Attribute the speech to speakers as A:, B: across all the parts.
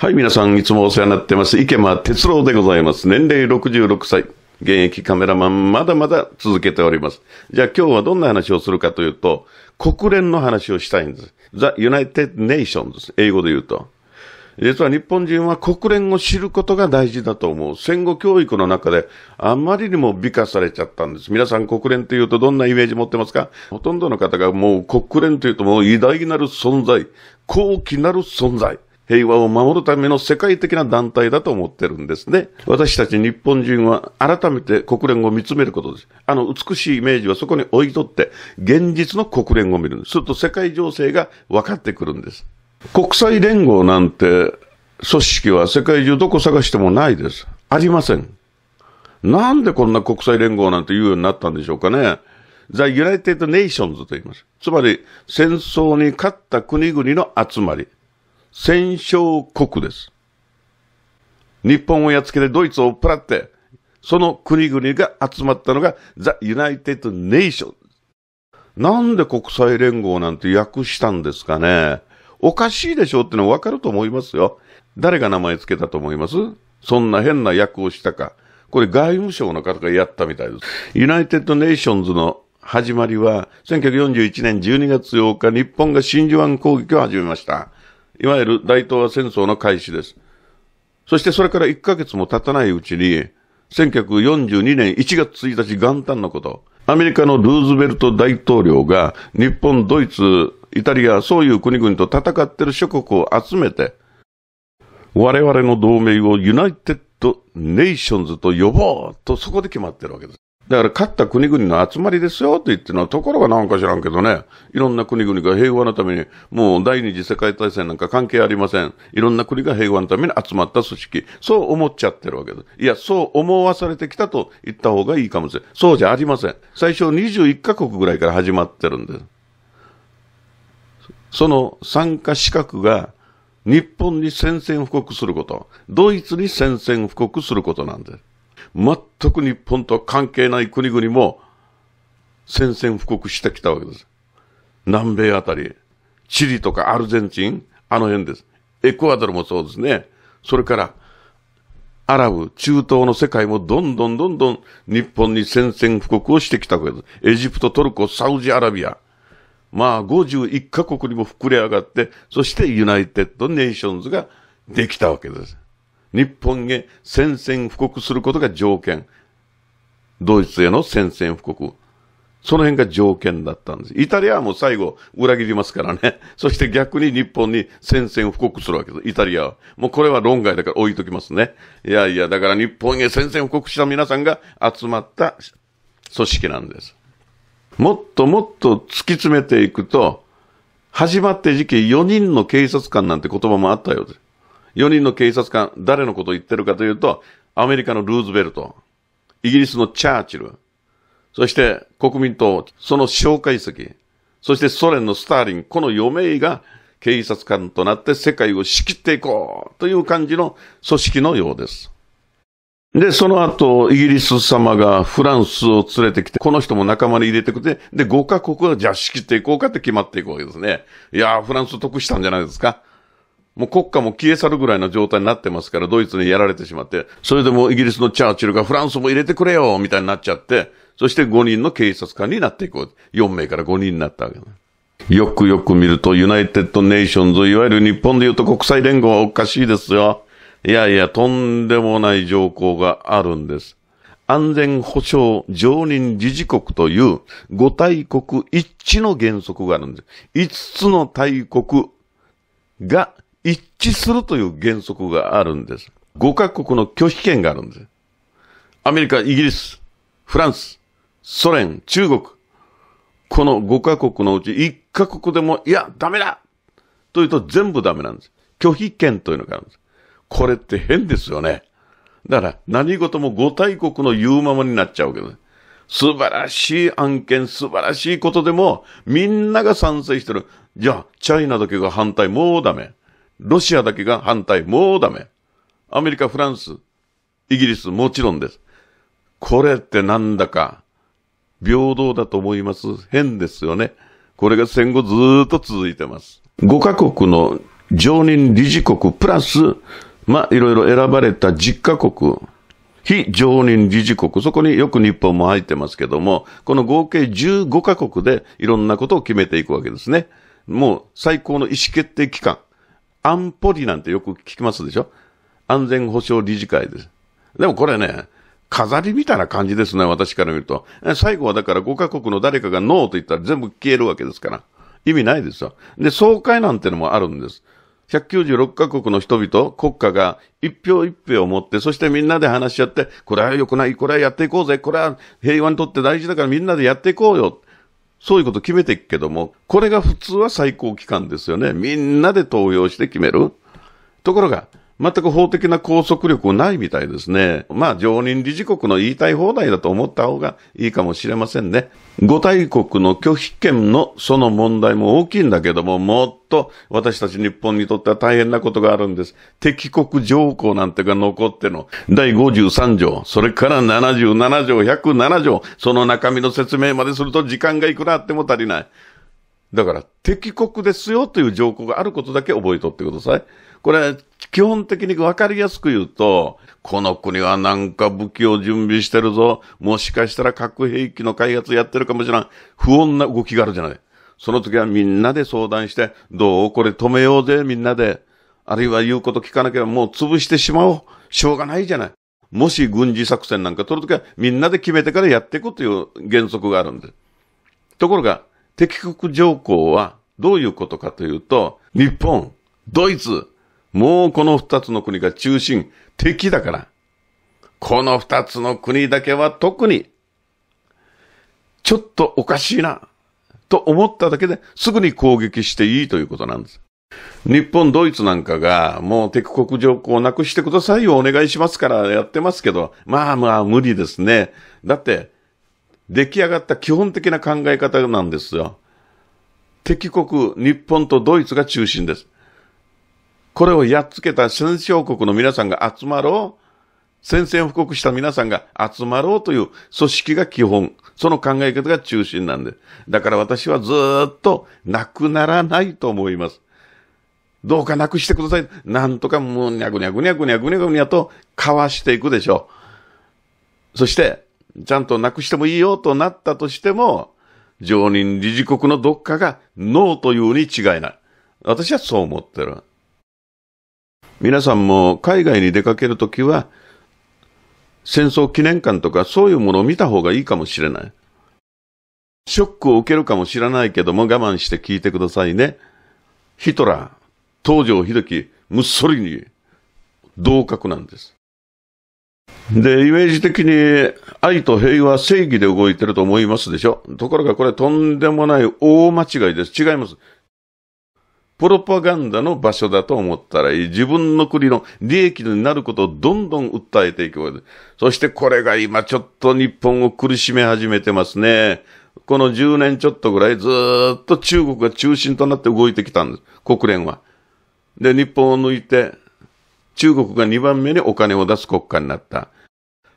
A: はい、皆さん、いつもお世話になってます。池間哲郎でございます。年齢66歳。現役カメラマン、まだまだ続けております。じゃあ今日はどんな話をするかというと、国連の話をしたいんです。The United Nations 英語で言うと。実は日本人は国連を知ることが大事だと思う。戦後教育の中であまりにも美化されちゃったんです。皆さん国連というとどんなイメージ持ってますかほとんどの方がもう国連というともう偉大なる存在、高貴なる存在。平和を守るための世界的な団体だと思ってるんですね。私たち日本人は改めて国連を見つめることです。あの美しいイメージはそこに置いとって、現実の国連を見るんです。すると世界情勢が分かってくるんです。国際連合なんて組織は世界中どこ探してもないです。ありません。なんでこんな国際連合なんて言うようになったんでしょうかね。The United Nations と言います。つまり、戦争に勝った国々の集まり。戦勝国です。日本をやっつけてドイツを追っ払って、その国々が集まったのが、ザ・ユナイテッド・ネーション。なんで国際連合なんて訳したんですかね。おかしいでしょうってのはわかると思いますよ。誰が名前つけたと思いますそんな変な訳をしたか。これ外務省の方がやったみたいです。ユナイテッド・ネーションズの始まりは、1941年12月8日、日本が真珠湾攻撃を始めました。いわゆる大東亜戦争の開始です。そしてそれから1ヶ月も経たないうちに、1942年1月1日元旦のこと、アメリカのルーズベルト大統領が日本、ドイツ、イタリア、そういう国々と戦ってる諸国を集めて、我々の同盟をユナイテッド・ネーションズと呼ぼうとそこで決まってるわけです。だから勝った国々の集まりですよと言ってのは、ところがなんか知らんけどね、いろんな国々が平和のために、もう第二次世界大戦なんか関係ありません。いろんな国が平和のために集まった組織。そう思っちゃってるわけです。いや、そう思わされてきたと言った方がいいかもしれん。そうじゃありません。最初21カ国ぐらいから始まってるんです。その参加資格が、日本に宣戦布告すること、ドイツに宣戦布告することなんです。全く日本とは関係ない国々も宣戦布告してきたわけです。南米あたり、チリとかアルゼンチン、あの辺です。エクアドルもそうですね。それから、アラブ、中東の世界もどんどんどんどん日本に宣戦布告をしてきたわけです。エジプト、トルコ、サウジアラビア。まあ、51カ国にも膨れ上がって、そしてユナイテッド・ネーションズができたわけです。日本へ宣戦布告することが条件。ドイツへの宣戦布告。その辺が条件だったんです。イタリアはもう最後裏切りますからね。そして逆に日本に宣戦布告するわけです。イタリアは。もうこれは論外だから置いときますね。いやいや、だから日本へ宣戦布告した皆さんが集まった組織なんです。もっともっと突き詰めていくと、始まって時期4人の警察官なんて言葉もあったようです。4人の警察官、誰のことを言ってるかというと、アメリカのルーズベルト、イギリスのチャーチル、そして国民党、その蒋介石、そしてソ連のスターリン、この余命が警察官となって世界を仕切っていこうという感じの組織のようです。で、その後、イギリス様がフランスを連れてきて、この人も仲間に入れてくて、で、5カ国はじゃあ仕切っていこうかって決まっていくわけですね。いやー、フランス得したんじゃないですか。もう国家も消え去るぐらいの状態になってますから、ドイツにやられてしまって、それでもイギリスのチャーチルがフランスも入れてくれよみたいになっちゃって、そして5人の警察官になっていこう。4名から5人になったわけよくよく見ると、ユナイテッド・ネーションズ、いわゆる日本で言うと国際連合はおかしいですよ。いやいや、とんでもない条項があるんです。安全保障常任理事国という5大国一致の原則があるんです。5つの大国が一致するという原則があるんです。5カ国の拒否権があるんです。アメリカ、イギリス、フランス、ソ連、中国。この5カ国のうち1カ国でも、いや、ダメだというと全部ダメなんです。拒否権というのがあるんです。これって変ですよね。だから何事も5大国の言うままになっちゃうけど、ね、素晴らしい案件、素晴らしいことでも、みんなが賛成してる。じゃあ、チャイナだけが反対、もうダメ。ロシアだけが反対。もうダメ。アメリカ、フランス、イギリス、もちろんです。これってなんだか、平等だと思います。変ですよね。これが戦後ずーっと続いてます。5カ国の常任理事国プラス、まあ、いろいろ選ばれた10カ国、非常任理事国、そこによく日本も入ってますけども、この合計15カ国でいろんなことを決めていくわけですね。もう最高の意思決定機関。安保理なんてよく聞きますでしょ安全保障理事会です。でもこれね、飾りみたいな感じですね、私から見ると。最後はだから5カ国の誰かがノーと言ったら全部消えるわけですから。意味ないですよ。で、総会なんてのもあるんです。196カ国の人々、国家が一票一票を持って、そしてみんなで話し合って、これは良くない、これはやっていこうぜ、これは平和にとって大事だからみんなでやっていこうよ。そういうこと決めていくけども、これが普通は最高機関ですよね。みんなで登用して決める。ところが、全く法的な拘束力ないみたいですね。まあ、常任理事国の言いたい放題だと思った方がいいかもしれませんね。五大国の拒否権のその問題も大きいんだけども、もっと私たち日本にとっては大変なことがあるんです。敵国条項なんてが残っての、第53条、それから77条、107条、その中身の説明まですると時間がいくらあっても足りない。だから、敵国ですよという条項があることだけ覚えとってください。これ、基本的にわかりやすく言うと、この国はなんか武器を準備してるぞ。もしかしたら核兵器の開発やってるかもしれん。不穏な動きがあるじゃない。その時はみんなで相談して、どうこれ止めようぜ、みんなで。あるいは言うこと聞かなければもう潰してしまおう。しょうがないじゃない。もし軍事作戦なんか取るときはみんなで決めてからやっていくという原則があるんです。ところが、敵国条項はどういうことかというと、日本、ドイツ、もうこの二つの国が中心、敵だから。この二つの国だけは特に、ちょっとおかしいな、と思っただけですぐに攻撃していいということなんです。日本、ドイツなんかが、もう敵国条項をなくしてくださいよ、お願いしますからやってますけど、まあまあ無理ですね。だって、出来上がった基本的な考え方なんですよ。敵国、日本とドイツが中心です。これをやっつけた戦勝国の皆さんが集まろう。宣戦布告した皆さんが集まろうという組織が基本。その考え方が中心なんで。だから私はずっとなくならないと思います。どうかなくしてください。なんとかもうにゃぐにゃぐにゃぐにゃぐにゃぐにゃとかわしていくでしょう。そして、ちゃんとなくしてもいいよとなったとしても、常任理事国のどっかがノーというに違いない。私はそう思ってる。皆さんも海外に出かけるときは、戦争記念館とかそういうものを見た方がいいかもしれない。ショックを受けるかもしれないけども我慢して聞いてくださいね。ヒトラー、東条英機、ムッソリニ、同格なんです。で、イメージ的に愛と平和、正義で動いてると思いますでしょ。ところがこれとんでもない大間違いです。違います。プロパガンダの場所だと思ったらいい。自分の国の利益になることをどんどん訴えていく。そしてこれが今ちょっと日本を苦しめ始めてますね。この10年ちょっとぐらいずっと中国が中心となって動いてきたんです。国連は。で、日本を抜いて、中国が2番目にお金を出す国家になった。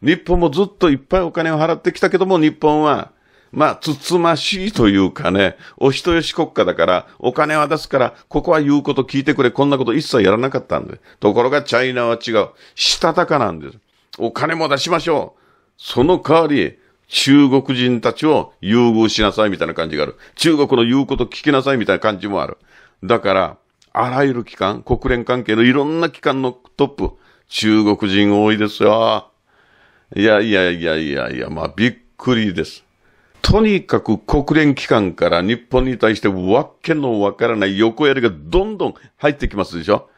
A: 日本もずっといっぱいお金を払ってきたけども、日本はまあ、つつましいというかね、お人よし国家だから、お金は出すから、ここは言うこと聞いてくれ、こんなこと一切やらなかったんで。ところが、チャイナは違う。したたかなんです。お金も出しましょう。その代わり、中国人たちを優遇しなさいみたいな感じがある。中国の言うこと聞きなさいみたいな感じもある。だから、あらゆる機関、国連関係のいろんな機関のトップ、中国人多いですよ。いやいやいやいやいや、まあびっくりです。とにかく国連機関から日本に対してわけのわからない横やりがどんどん入ってきますでしょ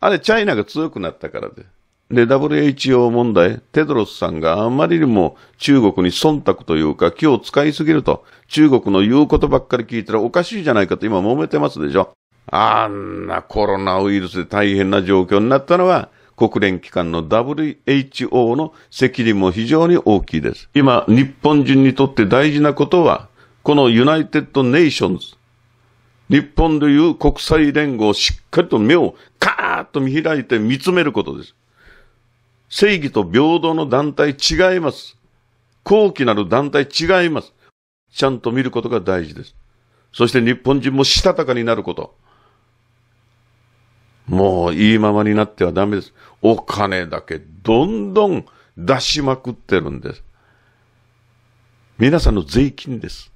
A: あれ、チャイナが強くなったからで。で、WHO 問題、テドロスさんがあまりにも中国に忖度というか、気を使いすぎると、中国の言うことばっかり聞いたらおかしいじゃないかと今揉めてますでしょ。あんなコロナウイルスで大変な状況になったのは、国連機関の WHO の責任も非常に大きいです。今、日本人にとって大事なことは、このユナイテッド・ネーションズ、日本でいう国際連合をしっかりと目をカーッと見開いて見つめることです。正義と平等の団体違います。高貴なる団体違います。ちゃんと見ることが大事です。そして日本人もしたたかになること。もういいままになってはダメです。お金だけどんどん出しまくってるんです。皆さんの税金です。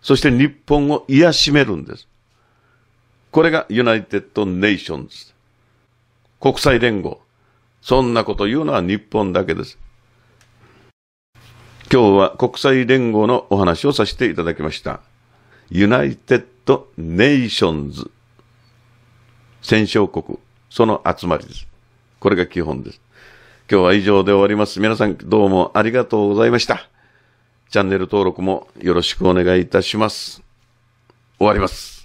A: そして日本を癒しめるんです。これがユナイテッド・ネーションズ。国際連合。そんなこと言うのは日本だけです。今日は国際連合のお話をさせていただきました。ユナイテッド・ネーションズ。戦勝国、その集まりです。これが基本です。今日は以上で終わります。皆さんどうもありがとうございました。チャンネル登録もよろしくお願いいたします。終わります。